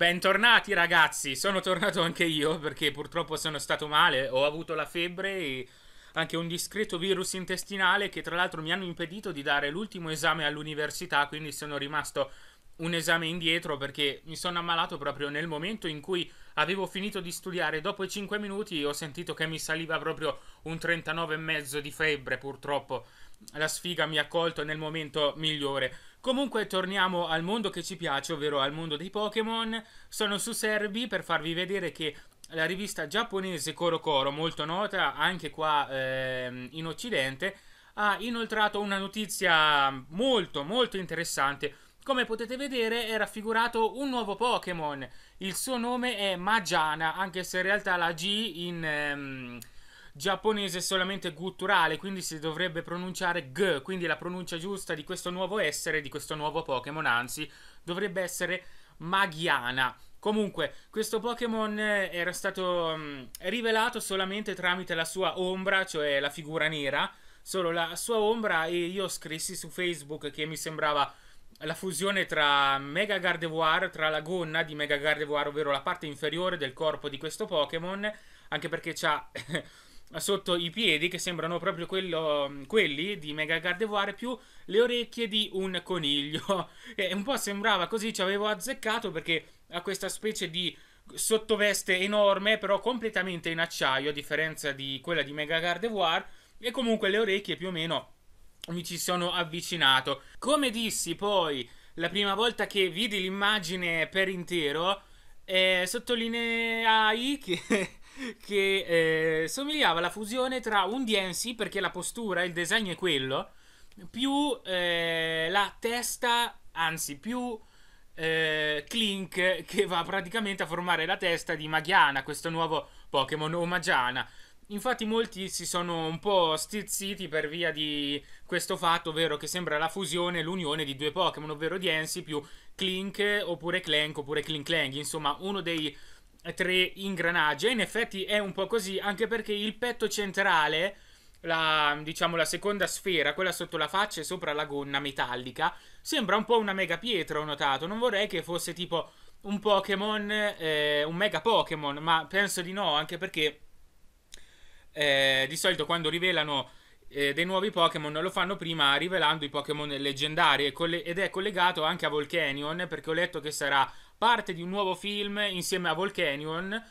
Bentornati ragazzi, sono tornato anche io perché purtroppo sono stato male, ho avuto la febbre e anche un discreto virus intestinale che tra l'altro mi hanno impedito di dare l'ultimo esame all'università, quindi sono rimasto un esame indietro perché mi sono ammalato proprio nel momento in cui avevo finito di studiare. Dopo i 5 minuti ho sentito che mi saliva proprio un 39,5 di febbre, purtroppo la sfiga mi ha colto nel momento migliore. Comunque torniamo al mondo che ci piace, ovvero al mondo dei Pokémon. Sono su Serbi per farvi vedere che la rivista giapponese Coro Coro, molto nota anche qua eh, in Occidente, ha inoltrato una notizia molto molto interessante. Come potete vedere è raffigurato un nuovo Pokémon, il suo nome è Magiana, anche se in realtà la G in... Ehm, giapponese solamente gutturale, quindi si dovrebbe pronunciare G, quindi la pronuncia giusta di questo nuovo essere, di questo nuovo Pokémon, anzi, dovrebbe essere Maghiana. Comunque, questo Pokémon eh, era stato mh, mm, rivelato solamente tramite la sua ombra, cioè la figura nera, solo la sua ombra e io scrissi su Facebook che mi sembrava la fusione tra Mega Gardevoir, tra la gonna di Mega Gardevoir, ovvero la parte inferiore del corpo di questo Pokémon, anche perché c'ha sotto i piedi che sembrano proprio quello, quelli di Mega Gardevoir più le orecchie di un coniglio. E un po' sembrava così, ci avevo azzeccato perché ha questa specie di sottoveste enorme però completamente in acciaio a differenza di quella di Mega Gardevoir e comunque le orecchie più o meno mi ci sono avvicinato. Come dissi poi la prima volta che vidi l'immagine per intero, eh, sottolineai che che eh, somigliava alla fusione tra un DNC, perché la postura, il design è quello, più eh, la testa, anzi più eh, Clink che va praticamente a formare la testa di Magiana, questo nuovo Pokémon o Magiana. Infatti molti si sono un po' stizziti per via di questo fatto, ovvero che sembra la fusione, l'unione di due Pokémon, ovvero Diensi più Clink oppure Clank oppure Clink Clang, insomma uno dei tre ingranaggi. E in effetti è un po' così, anche perché il petto centrale, la, diciamo la seconda sfera, quella sotto la faccia e sopra la gonna metallica, sembra un po' una mega pietra, ho notato. Non vorrei che fosse tipo un Pokémon, eh, un mega Pokémon, ma penso di no, anche perché eh, di solito quando rivelano eh, dei nuovi Pokémon lo fanno prima rivelando i Pokémon leggendari ed è collegato anche a Volcanion perché ho letto che sarà parte di un nuovo film insieme a Volcanion.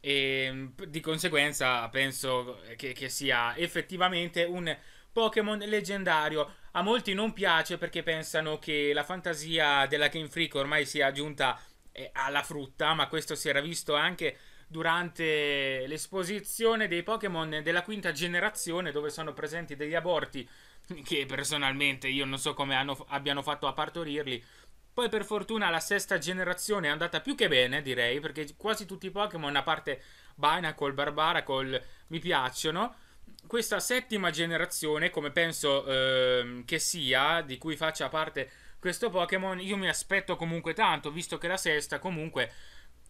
E mm, di conseguenza penso che, che sia effettivamente un Pokémon leggendario. A molti non piace perché pensano che la fantasia della Game Freak ormai sia giunta eh, alla frutta, ma questo si era visto anche durante l'esposizione dei Pokémon della quinta generazione, dove sono presenti degli aborti che personalmente io non so come hanno, abbiano fatto a partorirli poi per fortuna la sesta generazione è andata più che bene, direi, perché quasi tutti i Pokémon, a parte Binacol, Barbaracol, mi piacciono. Questa settima generazione, come penso ehm, che sia, di cui faccia parte questo Pokémon, io mi aspetto comunque tanto, visto che la sesta comunque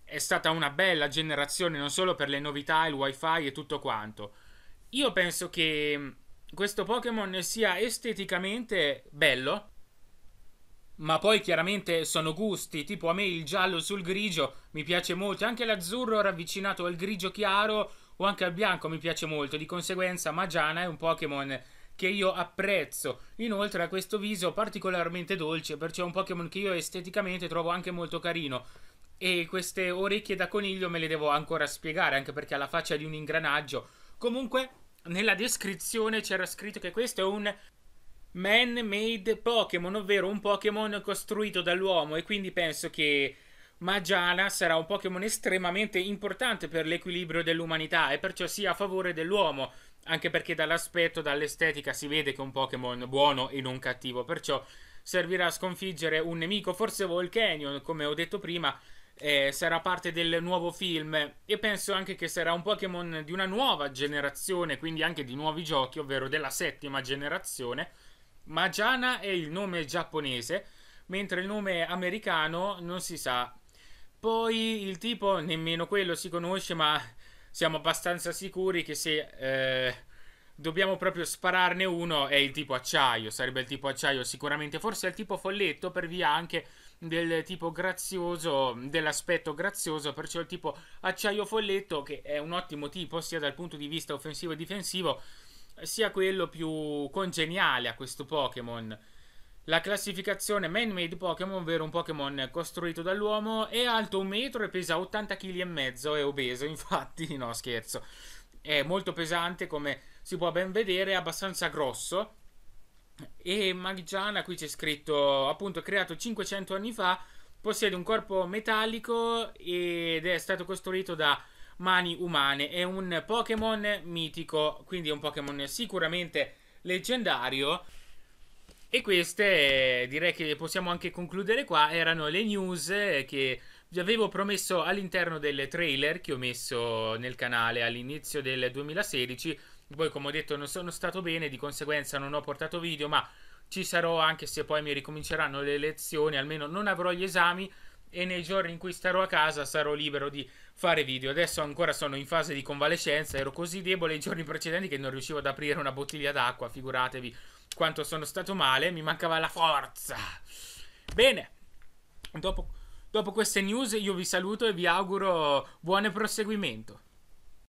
è stata una bella generazione, non solo per le novità, il wifi e tutto quanto. Io penso che questo Pokémon sia esteticamente bello, ma poi chiaramente sono gusti, tipo a me il giallo sul grigio mi piace molto, anche l'azzurro ravvicinato al grigio chiaro o anche al bianco mi piace molto, di conseguenza Magiana è un Pokémon che io apprezzo. Inoltre ha questo viso particolarmente dolce, perciò è un Pokémon che io esteticamente trovo anche molto carino. E queste orecchie da coniglio me le devo ancora spiegare, anche perché ha la faccia di un ingranaggio. Comunque, nella descrizione c'era scritto che questo è un man-made Pokémon, ovvero un Pokémon costruito dall'uomo. E quindi penso che Magiana sarà un Pokémon estremamente importante per l'equilibrio dell'umanità e perciò sia a favore dell'uomo. Anche perché dall'aspetto, dall'estetica si vede che è un Pokémon buono e non cattivo. Perciò servirà a sconfiggere un nemico, forse Volcanion, come ho detto prima. Eh, sarà parte del nuovo film e penso anche che sarà un Pokémon di una nuova generazione, quindi anche di nuovi giochi, ovvero della settima generazione Majana è il nome giapponese, mentre il nome americano non si sa. Poi il tipo, nemmeno quello si conosce, ma siamo abbastanza sicuri che se eh, dobbiamo proprio spararne uno è il tipo acciaio, sarebbe il tipo acciaio sicuramente, forse è il tipo folletto per via anche del tipo grazioso, dell'aspetto grazioso, perciò il tipo acciaio folletto che è un ottimo tipo sia dal punto di vista offensivo e difensivo sia quello più congeniale a questo Pokémon. La classificazione man-made Pokémon, ovvero un Pokémon costruito dall'uomo, è alto un metro e pesa 80 kg e mezzo, è obeso infatti, no scherzo. È molto pesante come si può ben vedere, è abbastanza grosso. E Magigiana, qui c'è scritto appunto creato 500 anni fa, possiede un corpo metallico ed è stato costruito da mani umane. È un Pokémon mitico, quindi è un Pokémon sicuramente leggendario. E queste direi che possiamo anche concludere qua. Erano le news che vi avevo promesso all'interno del trailer che ho messo nel canale all'inizio del 2016. Poi, come ho detto, non sono stato bene, di conseguenza non ho portato video, ma ci sarò anche se poi mi ricominceranno le lezioni, almeno non avrò gli esami e nei giorni in cui starò a casa sarò libero di fare video. Adesso ancora sono in fase di convalescenza, ero così debole i giorni precedenti che non riuscivo ad aprire una bottiglia d'acqua, figuratevi quanto sono stato male, mi mancava la forza. Bene, dopo, dopo queste news io vi saluto e vi auguro buon proseguimento.